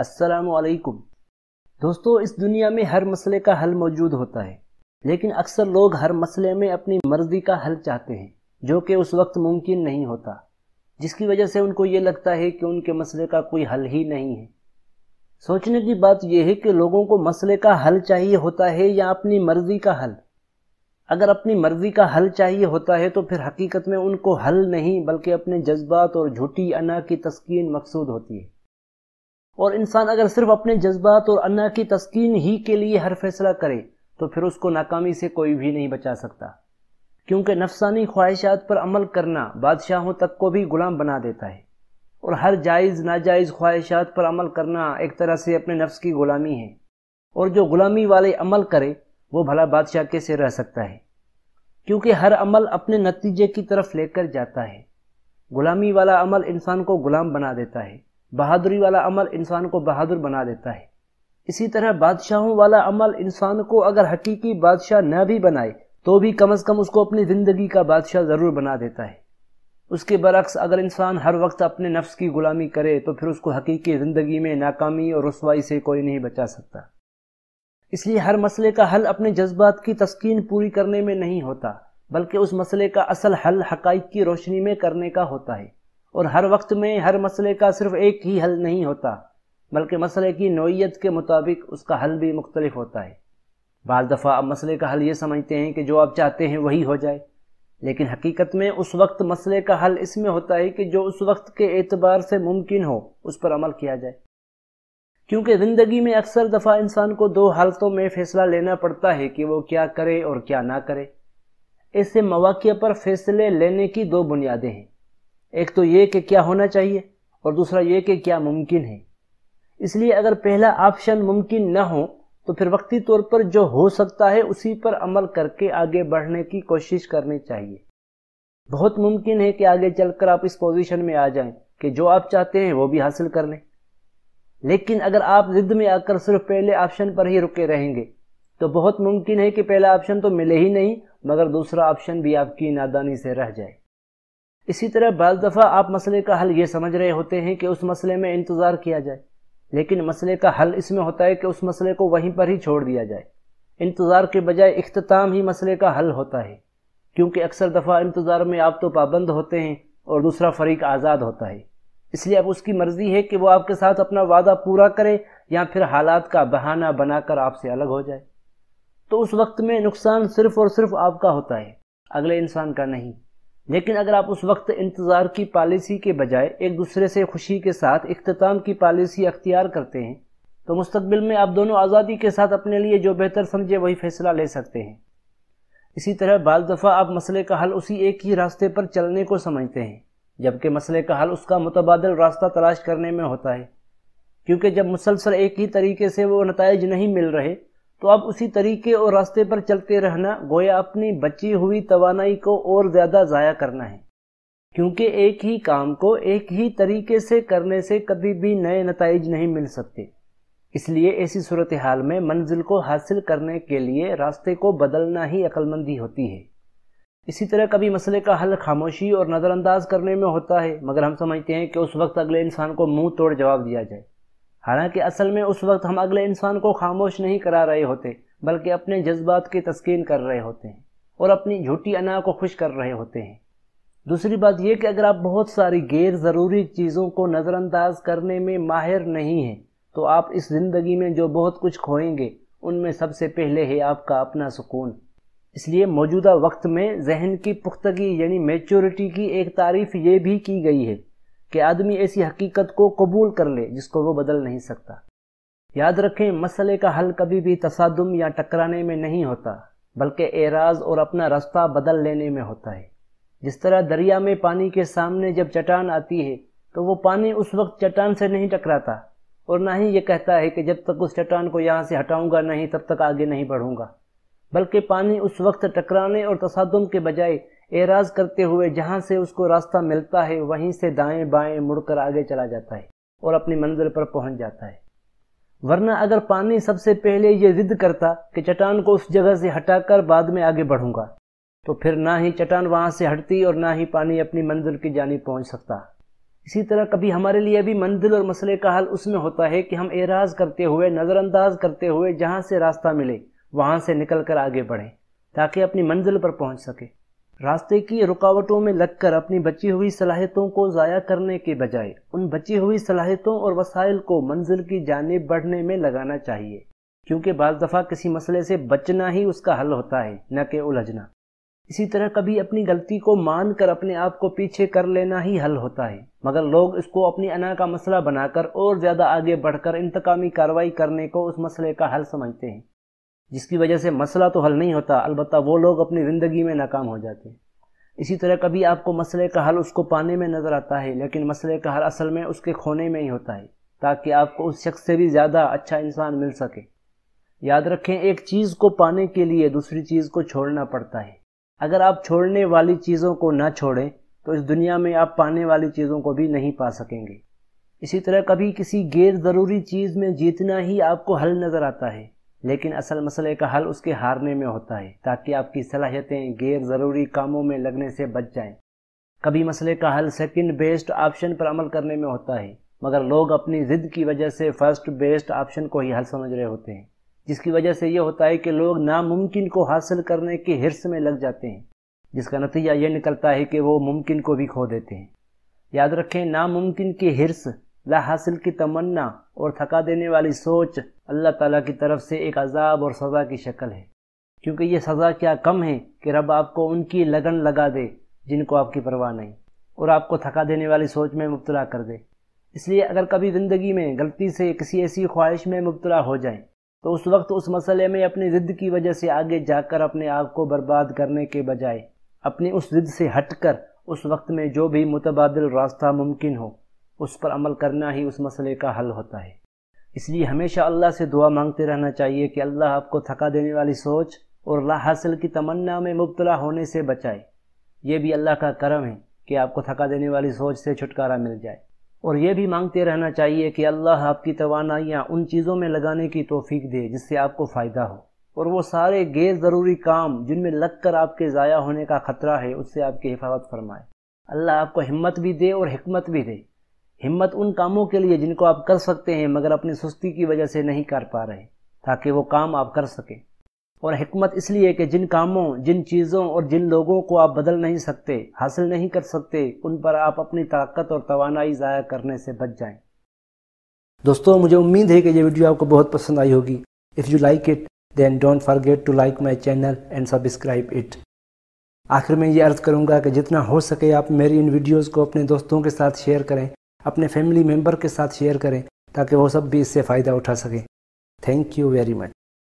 असलकुम दोस्तों इस दुनिया में हर मसले का हल मौजूद होता है लेकिन अक्सर लोग हर मसले में अपनी मर्जी का हल चाहते हैं जो कि उस वक्त मुमकिन नहीं होता जिसकी वजह से उनको ये लगता है कि उनके मसले का कोई हल ही नहीं है सोचने की बात यह है कि लोगों को मसले का हल चाहिए होता है या अपनी मर्जी का हल अगर अपनी मर्जी का हल चाहिए होता है तो फिर हकीकत में उनको हल नहीं बल्कि अपने जज्बात और झूठी अना की तस्किन मकसूद होती है और इंसान अगर सिर्फ अपने जज्बात और अन्ना की तस्कीन ही के लिए हर फैसला करे तो फिर उसको नाकामी से कोई भी नहीं बचा सकता क्योंकि नफसानी ख्वाहिशात पर अमल करना बादशाहों तक को भी गुलाम बना देता है और हर जायज़ नाजायज़ ख्वाहिशात पर अमल करना एक तरह से अपने नफ्स की गुलामी है और जो गुलामी वाले अमल करे वो भला बादशाह कैसे रह सकता है क्योंकि हर अमल अपने नतीजे की तरफ लेकर जाता है गुलामी वाला अमल इंसान को गुलाम बना देता है बहादुरी वाला अमल इंसान को बहादुर बना देता है इसी तरह बादशाहों वाला अमल इंसान को अगर हकीकी बादशाह न भी बनाए तो भी कम अज़ कम उसको अपनी ज़िंदगी का बादशाह ज़रूर बना देता है उसके बरक्स अगर इंसान हर वक्त अपने नफ्स की ग़ुलामी करे तो फिर उसको हकीकी ज़िंदगी में नाकामी और रसवाई से कोई नहीं बचा सकता इसलिए हर मसले का हल अपने जज्बात की तस्किन पूरी करने में नहीं होता बल्कि उस मसले का असल हल हकाइक की रोशनी में करने का होता है और हर वक्त में हर मसले का सिर्फ एक ही हल नहीं होता बल्कि मसले की नोयत के मुताबिक उसका हल भी मुख्तलिफ होता है बार दफ़ा आप मसले का हल ये समझते हैं कि जो आप चाहते हैं वही हो जाए लेकिन हकीकत में उस वक्त मसले का हल इसमें होता है कि जो उस वक्त के एतबार से मुमकिन हो उस पर अमल किया जाए क्योंकि ज़िंदगी में अक्सर दफ़ा इंसान को दो हालतों में फ़ैसला लेना पड़ता है कि वो क्या करे और क्या ना करे ऐसे मौाक़े पर फ़ैसले लेने की दो बुनियादें हैं एक तो ये कि क्या होना चाहिए और दूसरा ये कि क्या मुमकिन है इसलिए अगर पहला ऑप्शन मुमकिन न हो तो फिर वक्ती तौर पर जो हो सकता है उसी पर अमल करके आगे बढ़ने की कोशिश करनी चाहिए बहुत मुमकिन है कि आगे चलकर आप इस पोजीशन में आ जाएं कि जो आप चाहते हैं वो भी हासिल कर लें लेकिन अगर आप जिद में आकर सिर्फ पहले ऑप्शन पर ही रुके रहेंगे तो बहुत मुमकिन है कि पहला ऑप्शन तो मिले ही नहीं मगर दूसरा ऑप्शन भी आपकी नादानी से रह जाए इसी तरह बाल दफ़ा आप मसले का हल ये समझ रहे होते हैं कि उस मसले में इंतज़ार किया जाए लेकिन मसले का हल इसमें होता है कि उस मसले को वहीं पर ही छोड़ दिया जाए इंतज़ार के बजाय अख्ताम ही मसले का हल होता है क्योंकि अक्सर दफ़ा इंतज़ार में आप तो पाबंद होते हैं और दूसरा फरीक आज़ाद होता है इसलिए अब उसकी मर्ज़ी है कि वो आपके साथ अपना वादा पूरा करे या फिर हालात का बहाना बनाकर आपसे अलग हो जाए तो उस वक्त में नुकसान सिर्फ और सिर्फ आपका होता है अगले इंसान का नहीं लेकिन अगर आप उस वक्त इंतज़ार की पॉलिसी के बजाय एक दूसरे से खुशी के साथ अख्ताम की पॉलिसी अख्तियार करते हैं तो मुस्तबिल में आप दोनों आज़ादी के साथ अपने लिए जो बेहतर समझे वही फ़ैसला ले सकते हैं इसी तरह बाल दफ़ा आप मसले का हल उसी एक ही रास्ते पर चलने को समझते हैं जबकि मसले का हल उसका मुतबाद रास्ता तलाश करने में होता है क्योंकि जब मुसलसल एक ही तरीके से वो नतज नहीं मिल रहे तो अब उसी तरीके और रास्ते पर चलते रहना गोया अपनी बची हुई तवानाई को और ज़्यादा ज़ाया करना है क्योंकि एक ही काम को एक ही तरीके से करने से कभी भी नए नतज नहीं मिल सकते इसलिए ऐसी सूरत हाल में मंजिल को हासिल करने के लिए रास्ते को बदलना ही अक्लमंदी होती है इसी तरह कभी मसले का हल खामोशी और नज़रअंदाज करने में होता है मगर हम समझते हैं कि उस वक्त अगले इंसान को मुंह तोड़ जवाब दिया जाए हालांकि असल में उस वक्त हम अगले इंसान को खामोश नहीं करा रहे होते बल्कि अपने जज्बात की तस्कीन कर रहे होते हैं और अपनी झूठी अना को खुश कर रहे होते हैं दूसरी बात यह कि अगर आप बहुत सारी गैर ज़रूरी चीज़ों को नज़रअंदाज करने में माहिर नहीं हैं तो आप इस ज़िंदगी में जो बहुत कुछ खोएंगे उनमें सबसे पहले है आपका अपना सुकून इसलिए मौजूदा वक्त में जहन की पुख्तगी यानी मेच्योरिटी की एक तारीफ ये भी की गई है कि आदमी ऐसी हकीकत को कबूल कर ले जिसको वो बदल नहीं सकता याद रखें मसले का हल कभी भी तसादम या टकराने में नहीं होता बल्कि एराज और अपना रास्ता बदल लेने में होता है जिस तरह दरिया में पानी के सामने जब चट्टान आती है तो वो पानी उस वक्त चट्टान से नहीं टकराता और ना ही ये कहता है कि जब तक उस चट्टान को यहाँ से हटाऊंगा नहीं तब तक आगे नहीं बढ़ूंगा बल्कि पानी उस वक्त टकराने और तसादम के बजाय एराज करते हुए जहां से उसको रास्ता मिलता है वहीं से दाएं बाएं मुड़कर आगे चला जाता है और अपनी मंजिल पर पहुंच जाता है वरना अगर पानी सबसे पहले यह जिद करता कि चट्टान को उस जगह से हटाकर बाद में आगे बढ़ूंगा तो फिर ना ही चट्टान वहां से हटती और ना ही पानी अपनी मंजिल की जानी पहुंच सकता इसी तरह कभी हमारे लिए भी मंजिल और मसले का हल उसमें होता है कि हम एराज करते हुए नज़रअंदाज करते हुए जहाँ से रास्ता मिले वहां से निकल कर आगे बढ़ें ताकि अपनी मंजिल पर पहुँच सके रास्ते की रुकावटों में लगकर अपनी बची हुई सलाहियतों को ज़ाया करने के बजाय उन बची हुई सलाहियतों और वसाइल को मंजिल की जानब बढ़ने में लगाना चाहिए क्योंकि बज दफ़ा किसी मसले से बचना ही उसका हल होता है न कि उलझना इसी तरह कभी अपनी गलती को मान कर अपने आप को पीछे कर लेना ही हल होता है मगर लोग इसको अपनी अना का मसला बनाकर और ज़्यादा आगे बढ़कर इंतकामी कार्रवाई करने को उस मसले का हल समझते हैं जिसकी वजह से मसला तो हल नहीं होता अलबत् वो लोग अपनी ज़िंदगी में नाकाम हो जाते हैं इसी तरह कभी आपको मसले का हल उसको पाने में नज़र आता है लेकिन मसले का हल असल में उसके खोने में ही होता है ताकि आपको उस शख्स से भी ज़्यादा अच्छा इंसान मिल सके याद रखें एक चीज़ को पाने के लिए दूसरी चीज़ को छोड़ना पड़ता है अगर आप छोड़ने वाली चीज़ों को ना छोड़ें तो इस दुनिया में आप पाने वाली चीज़ों को भी नहीं पा सकेंगे इसी तरह कभी किसी गैर ज़रूरी चीज़ में जीतना ही आपको हल नज़र आता है लेकिन असल मसले का हल उसके हारने में होता है ताकि आपकी सलाहियतें गैर ज़रूरी कामों में लगने से बच जाएं। कभी मसले का हल सेकंड बेस्ट ऑप्शन पर अमल करने में होता है मगर लोग अपनी ज़िद की वजह से फर्स्ट बेस्ट ऑप्शन को ही हल समझ रहे होते हैं जिसकी वजह से यह होता है कि लोग नामुमकिन को हासिल करने के हिरस में लग जाते हैं जिसका नतीजा ये निकलता है कि वो मुमकिन को भी खो देते हैं याद रखें नामुमकिन के हिरस ला हासिल की तमन्ना और थका देने वाली सोच अल्लाह ताला की तरफ से एक अजाब और सज़ा की शक्ल है क्योंकि ये सज़ा क्या कम है कि रब आपको उनकी लगन लगा दे जिनको आपकी परवाह नहीं और आपको थका देने वाली सोच में मुबतला कर दे इसलिए अगर कभी ज़िंदगी में गलती से किसी ऐसी ख्वाहिश में मुबतला हो जाए तो उस वक्त उस मसले में अपनी ज़िद्द की वजह से आगे जाकर अपने आप को बर्बाद करने के बजाय अपनी उस जिद से हटकर उस वक्त में जो भी मुतबादल रास्ता मुमकिन हो उस पर अमल करना ही उस मसले का हल होता है इसलिए हमेशा अल्लाह से दुआ मांगते रहना चाहिए कि अल्लाह आपको थका देने वाली सोच और ला हासिल की तमन्ना में मुबतला होने से बचाए ये भी अल्लाह का करम है कि आपको थका देने वाली सोच से छुटकारा मिल जाए और ये भी मांगते रहना चाहिए कि अल्लाह आपकी तोानाइयाँ उन चीज़ों में लगाने की तोफ़ी दे जिससे आपको फ़ायदा हो और वो सारे गैर ज़रूरी काम जिनमें लग कर आपके ज़ाया होने का ख़तरा है उससे आपकी हिफाजत फरमाए अल्लाह आपको हिम्मत भी दे और हमत भी दे हिम्मत उन कामों के लिए जिनको आप कर सकते हैं मगर अपनी सुस्ती की वजह से नहीं कर पा रहे ताकि वो काम आप कर सकें और हमत इसलिए कि जिन कामों जिन चीज़ों और जिन लोगों को आप बदल नहीं सकते हासिल नहीं कर सकते उन पर आप अपनी ताकत और तोानाई ज़ाया करने से बच जाएं। दोस्तों मुझे उम्मीद है कि ये वीडियो आपको बहुत पसंद आई होगी if you like it then don't forget to like my channel and subscribe it आखिर में ये अर्ज़ करूँगा कि जितना हो सके आप मेरी इन वीडियोज़ को अपने दोस्तों के साथ शेयर करें अपने फैमिली मेम्बर के साथ शेयर करें ताकि वो सब भी इससे फ़ायदा उठा सकें थैंक यू वेरी मच